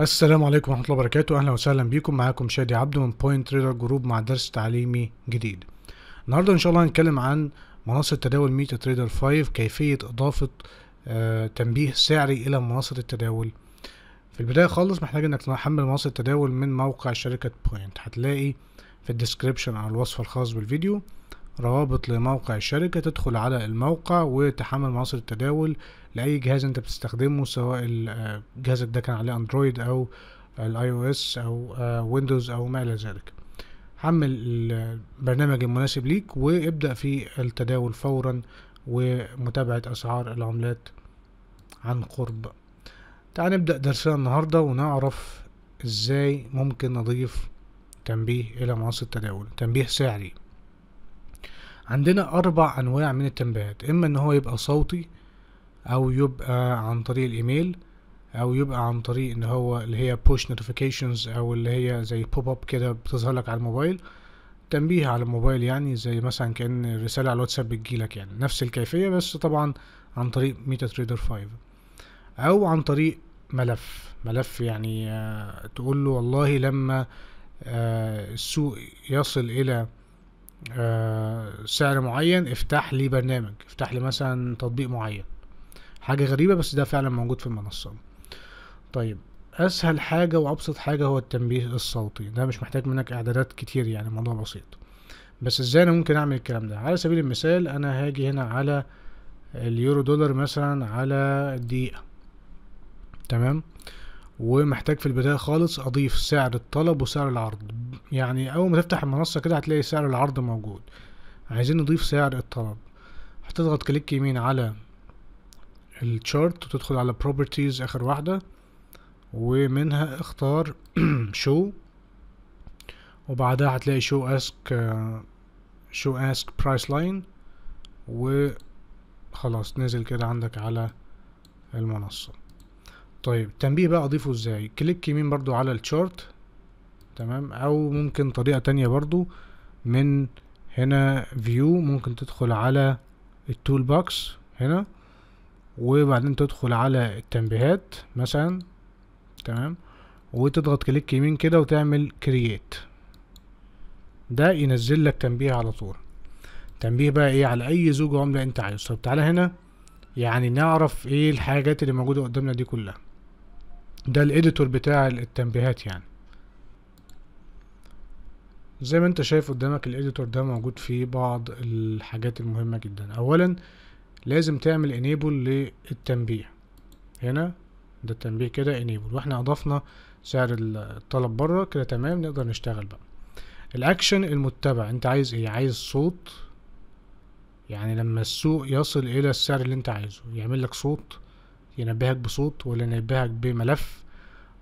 السلام عليكم ورحمة الله وبركاته أهلا وسهلا بيكم معاكم شادي عبده من بوينت تريدر جروب مع درس تعليمي جديد النهاردة إن شاء الله هنتكلم عن منصة تداول ميتا تريدر 5 كيفية إضافة آه تنبيه سعري إلى منصة التداول في البداية خالص محتاج إنك تحمل منصة التداول من موقع شركة بوينت هتلاقي في الديسكريبشن أو الوصف الخاص بالفيديو روابط لموقع الشركة تدخل على الموقع وتحمل مواصل التداول لأي جهاز انت بتستخدمه سواء آه، جهازك ده كان عليه اندرويد او الاي او اس او ويندوز او ما الى ذلك حمل البرنامج المناسب ليك وابدأ في التداول فورا ومتابعة اسعار العملات عن قرب تعال نبدأ درسنا النهاردة ونعرف ازاي ممكن نضيف تنبيه الى منصة التداول تنبيه سعري عندنا أربع أنواع من التنبيهات إما إن هو يبقى صوتي أو يبقى عن طريق الإيميل أو يبقى عن طريق إن هو اللي هي push notifications أو اللي هي زي pop up كده بتظهر لك على الموبايل تنبيه على الموبايل يعني زي مثلا كأن رسالة على الواتساب بتجيلك يعني نفس الكيفية بس طبعا عن طريق ميتا تريدر 5 أو عن طريق ملف ملف يعني آه، تقول له والله لما آه، السوق يصل إلى آه، سعر معين افتح لي برنامج افتح لي مثلا تطبيق معين حاجة غريبة بس ده فعلا موجود في المنصة طيب اسهل حاجة وابسط حاجة هو التنبيه الصوتي ده مش محتاج منك اعدادات كتير يعني الموضوع بسيط بس ازاي انا ممكن اعمل الكلام ده على سبيل المثال انا هاجي هنا على اليورو دولار مثلا على الدقيقة تمام ومحتاج في البداية خالص اضيف سعر الطلب وسعر العرض يعني اول ما تفتح المنصة كده هتلاقي سعر العرض موجود عايزين نضيف سعر الطلب هتضغط كليك يمين على الشارت وتدخل على properties اخر واحدة ومنها اختار شو وبعدها هتلاقي شو اسك شو اسك برايس لاين وخلاص نزل كده عندك على المنصة طيب التنبيه بقى اضيفه ازاي كليك يمين برضو على الشورت تمام او ممكن طريقة تانية برضو من هنا فيو ممكن تدخل على التول بوكس هنا وبعدين تدخل على التنبيهات مثلا تمام وتضغط كليك يمين كده وتعمل كرييت ده ينزل لك تنبيه على طول تنبيه بقى ايه على اي زوج عملة انت عايزه طب تعالى هنا يعني نعرف ايه الحاجات اللي موجودة قدامنا دي كلها ده الاديتور بتاع التنبيهات يعني زي ما انت شايف قدامك الاديتور ده موجود فيه بعض الحاجات المهمة جدا اولا لازم تعمل انيبل للتنبيه هنا ده التنبيه كده انيبل واحنا اضفنا سعر الطلب بره كده تمام نقدر نشتغل بقى الاكشن المتبع انت عايز ايه عايز صوت يعني لما السوق يصل الى السعر اللي انت عايزه يعمل لك صوت ينبهك بصوت ولا ينبهك بملف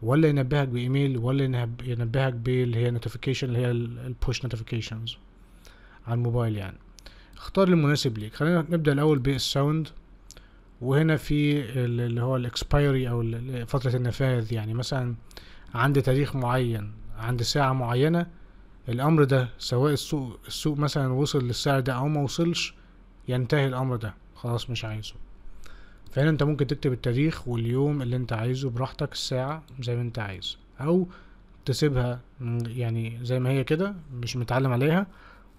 ولا ينبهك بايميل ولا ينبهك باللي هي نوتيفيكيشن اللي هي البوش نوتيفيكيشنز على الموبايل يعني اختار المناسب ليك خلينا نبدا الاول بالساوند وهنا في اللي هو الاكسبايري او فتره النفاذ يعني مثلا عند تاريخ معين عند ساعه معينه الامر ده سواء السوق السوق مثلا وصل للسعر ده او ما وصلش ينتهي الامر ده خلاص مش عايزه فهنا انت ممكن تكتب التاريخ واليوم اللي انت عايزه براحتك الساعة زي ما انت عايز او تسيبها يعني زي ما هي كده مش متعلم عليها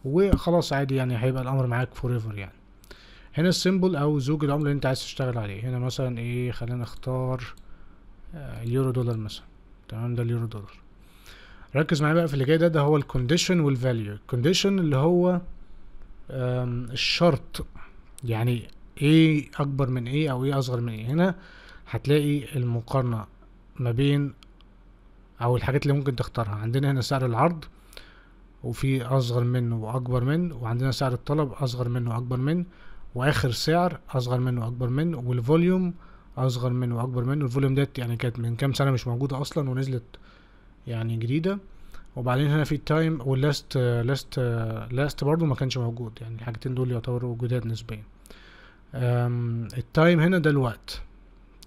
وخلاص عادي يعني هيبقى الامر معاك فور يعني هنا السيمبل او زوج العملة اللي انت عايز تشتغل عليه هنا مثلا ايه خلينا اختار اليورو آه، دولار مثلا تمام ده اليورو دولار ركز معايا بقى في اللي جاي ده ده هو الكونديشن والفاليو الكونديشن اللي هو الشرط يعني ايه اكبر من ايه او ايه اصغر من ايه هنا هتلاقي المقارنة ما بين او الحاجات اللي ممكن تختارها عندنا هنا سعر العرض وفي اصغر منه واكبر منه وعندنا سعر الطلب اصغر منه واكبر منه واخر سعر اصغر منه واكبر منه والفوليوم اصغر منه واكبر منه الفوليوم ديت يعني كانت من كام سنه مش موجوده اصلا ونزلت يعني جديده وبعدين هنا في التايم واللاست لاست لاست برضه ما كانش موجود يعني الحاجتين دول يعتبروا جداد نسبيا التايم هنا ده الوقت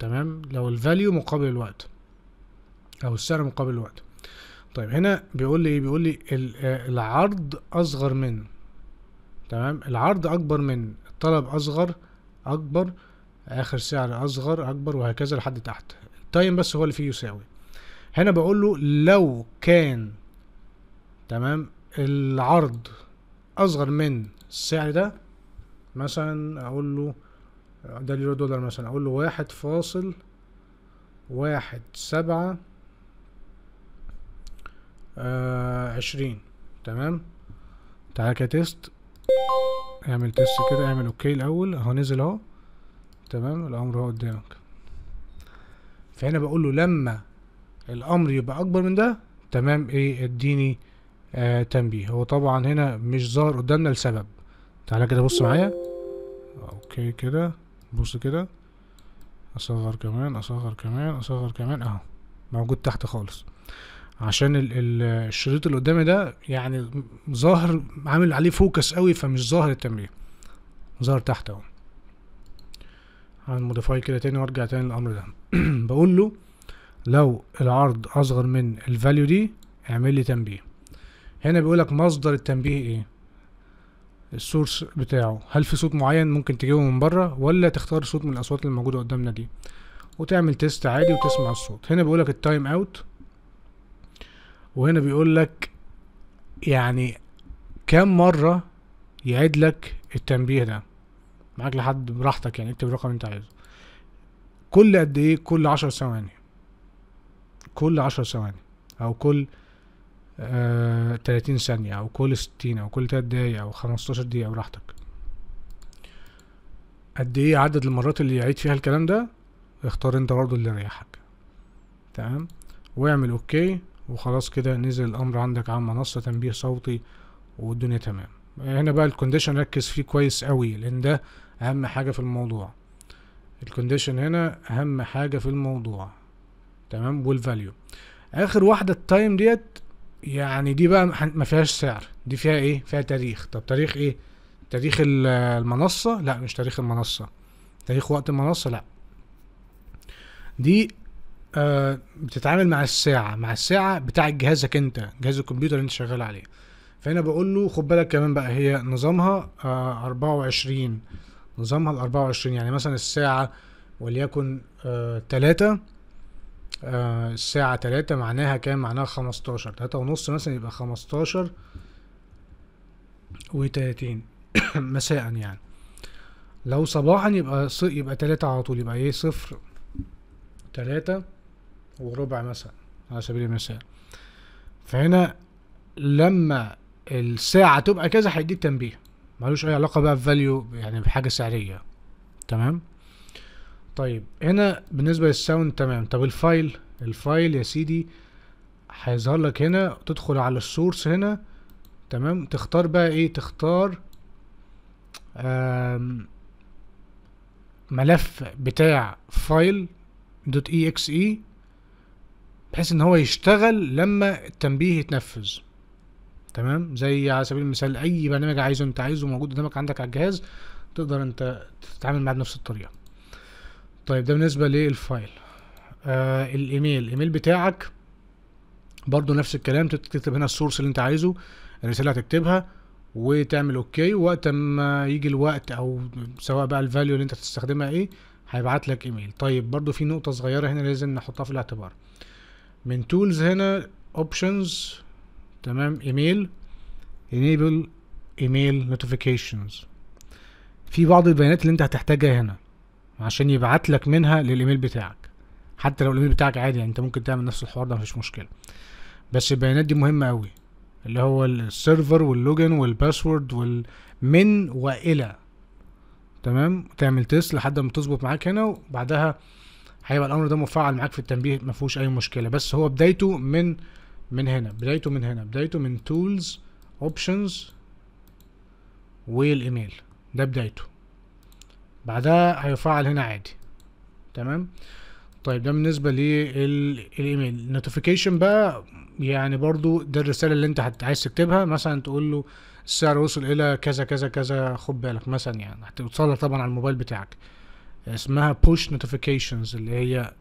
تمام لو الفاليو مقابل الوقت او السعر مقابل الوقت طيب هنا بيقول لي ايه بيقول لي آه، العرض اصغر من تمام العرض اكبر من الطلب اصغر اكبر اخر سعر اصغر اكبر وهكذا لحد تحت التايم بس هو اللي فيه يساوي هنا بقول له لو كان تمام العرض اصغر من السعر ده مثلا اقول له ده اليورو دولار مثلا اقول له واحد فاصل واحد سبعة آه عشرين تمام تعالى كده تيست اعمل تيست كده اعمل اوكي الاول اهو نزل اهو تمام الامر اهو قدامك فهنا بقول له لما الامر يبقى اكبر من ده تمام ايه اديني آه تنبيه هو طبعا هنا مش ظاهر قدامنا لسبب تعالى كده بص معايا اوكي كده بص كده اصغر كمان اصغر كمان اصغر كمان اهو موجود تحت خالص عشان ال ال الشريط اللي قدامي ده يعني ظاهر عامل عليه فوكس قوي فمش ظاهر التمرين ظاهر تحت اهو هعمل موديفاي كده تاني وارجع تاني للامر ده بقول له لو العرض اصغر من الفاليو دي اعمل لي تنبيه هنا بيقولك مصدر التنبيه ايه السورس بتاعه هل في صوت معين ممكن تجيبه من بره ولا تختار صوت من الاصوات اللي موجوده قدامنا دي وتعمل تيست عادي وتسمع الصوت هنا بيقول لك التايم اوت وهنا بيقول لك يعني كم مره يعيد لك التنبيه ده معاك لحد براحتك يعني اكتب الرقم انت عايزه كل قد ايه كل عشر ثواني كل عشر ثواني او كل 30 آه، ثانية أو كل 60 أو كل 3 دقايق أو 15 دقيقة براحتك قد إيه عدد المرات اللي يعيد فيها الكلام ده اختار أنت برضه اللي يريحك تمام واعمل أوكي وخلاص كده نزل الأمر عندك على منصة تنبيه صوتي والدنيا تمام هنا بقى الكونديشن ركز فيه كويس قوي لأن ده أهم حاجة في الموضوع الكونديشن هنا أهم حاجة في الموضوع تمام والفاليو اخر واحده التايم ديت يعني دي بقى ما فيهاش سعر دي فيها ايه فيها تاريخ طب تاريخ ايه تاريخ المنصة لا مش تاريخ المنصة تاريخ وقت المنصة لا دي آه بتتعامل مع الساعة مع الساعة بتاع جهازك انت جهاز الكمبيوتر اللي انت شغال عليه فهنا بقول له خد بالك كمان بقى هي نظامها آه 24 نظامها ال 24 يعني مثلا الساعة وليكن آه 3 آه، الساعة تلاتة معناها كام معناها خمستاشر تلاتة ونص مثلا يبقى خمستاشر وتلاتين مساء يعني لو صباحا يبقى ص... يبقى تلاتة على طول يبقى ايه صفر تلاتة وربع مثلا على سبيل المثال فهنا لما الساعة تبقى كذا هيديك تنبيه ملوش أي علاقة بقى بفاليو يعني بحاجة سعرية تمام طيب هنا بالنسبة للساوند تمام طب الفايل الفايل يا سيدي هيظهر لك هنا تدخل على السورس هنا تمام تختار بقى ايه تختار ملف بتاع فايل دوت اي اكس اي بحيث ان هو يشتغل لما التنبيه يتنفذ تمام زي على سبيل المثال اي برنامج عايزه انت عايزه موجود قدامك عندك على الجهاز تقدر انت تتعامل معاه بنفس الطريقه طيب ده بالنسبه للفايل آه الايميل الايميل بتاعك برضو نفس الكلام تكتب هنا السورس اللي انت عايزه الرساله هتكتبها وتعمل اوكي وقت ما يجي الوقت او سواء بقى الفاليو اللي انت هتستخدمها ايه هيبعت لك ايميل طيب برضو في نقطه صغيره هنا لازم نحطها في الاعتبار من تولز هنا اوبشنز تمام ايميل enable ايميل نوتيفيكيشنز في بعض البيانات اللي انت هتحتاجها هنا عشان يبعت لك منها للايميل بتاعك حتى لو الايميل بتاعك عادي يعني انت ممكن تعمل نفس الحوار ده مفيش مشكله بس البيانات دي مهمه قوي اللي هو السيرفر واللوجن والباسورد والمن والى تمام تعمل تيست لحد ما تظبط معاك هنا وبعدها هيبقى الامر ده مفعل معاك في التنبيه ما فيهوش اي مشكله بس هو بدايته من من هنا بدايته من هنا بدايته من تولز اوبشنز والايميل ده بدايته بعدها هيفعل هنا عادي تمام طيب ده بالنسبه للايميل نوتيفيكيشن بقى يعني برضو ده الرساله اللي انت عايز تكتبها مثلا تقول له السعر وصل الى كذا كذا كذا خد بالك مثلا يعني هتوصلها طبعا على الموبايل بتاعك اسمها push notifications اللي هي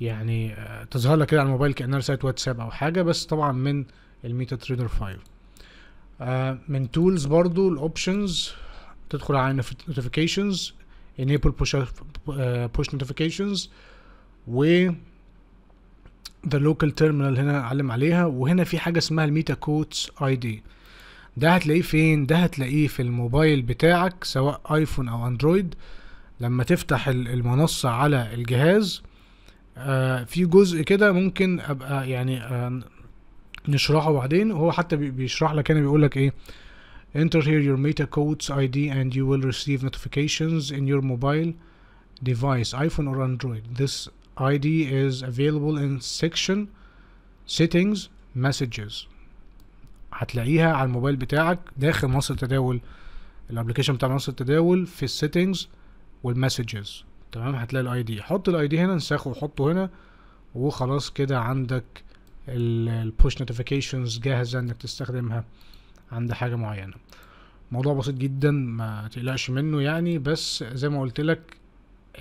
يعني آه، تظهر لك كده على الموبايل كانها رساله واتساب او حاجه بس طبعا من الميتا تريدر 5 من تولز برضو الاوبشنز تدخل على نوتيفيكيشنز انيبل بوش بوش نوتيفيكيشنز و ذا لوكال تيرمينال هنا اعلم عليها وهنا في حاجه اسمها الميتا كوتس اي دي ده هتلاقيه فين ده هتلاقيه في الموبايل بتاعك سواء ايفون او اندرويد لما تفتح المنصه على الجهاز آه في جزء كده ممكن ابقى يعني آه نشرحه بعدين هو حتى بيشرح لك هنا بيقول لك ايه enter here your codes ID and you will receive notifications in your mobile device iPhone or Android this ID is available in section settings messages هتلاقيها على الموبايل بتاعك داخل منصه التداول الابلكيشن بتاع منصه التداول في السيتنجز والمسجز تمام هتلاقي الاي دي حط الاي دي هنا انسخه وحطه هنا وخلاص كده عندك البوش نوتيفيكيشنز جاهزه انك تستخدمها عند حاجه معينه موضوع بسيط جدا ما تقلقش منه يعني بس زي ما قلت لك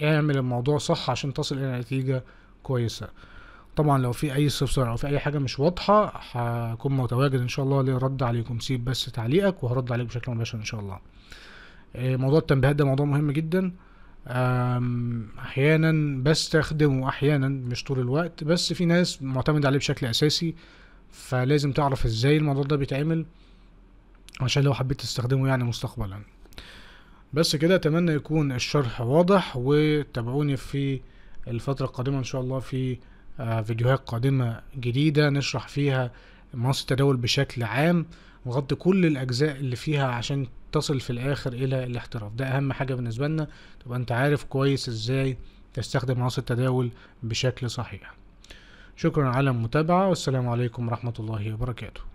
اعمل الموضوع صح عشان تصل الى نتيجه كويسه طبعا لو في اي استفسار او في اي حاجه مش واضحه هكون متواجد ان شاء الله لرد عليكم سيب بس تعليقك وهرد عليك بشكل مباشر ان شاء الله آه، موضوع التنبيهات ده موضوع مهم جدا احيانا بستخدمه احيانا مش طول الوقت بس في ناس معتمد عليه بشكل اساسي فلازم تعرف ازاي الموضوع ده بيتعمل عشان لو حبيت تستخدمه يعني مستقبلا بس كده اتمنى يكون الشرح واضح وتابعوني في الفترة القادمة ان شاء الله في آه، فيديوهات قادمة جديدة نشرح فيها منصة التداول بشكل عام نغطي كل الاجزاء اللي فيها عشان تصل في الاخر الى الاحتراف ده اهم حاجة بالنسبة لنا تبقى انت عارف كويس ازاي تستخدم منصة التداول بشكل صحيح شكرا على المتابعة والسلام عليكم ورحمة الله وبركاته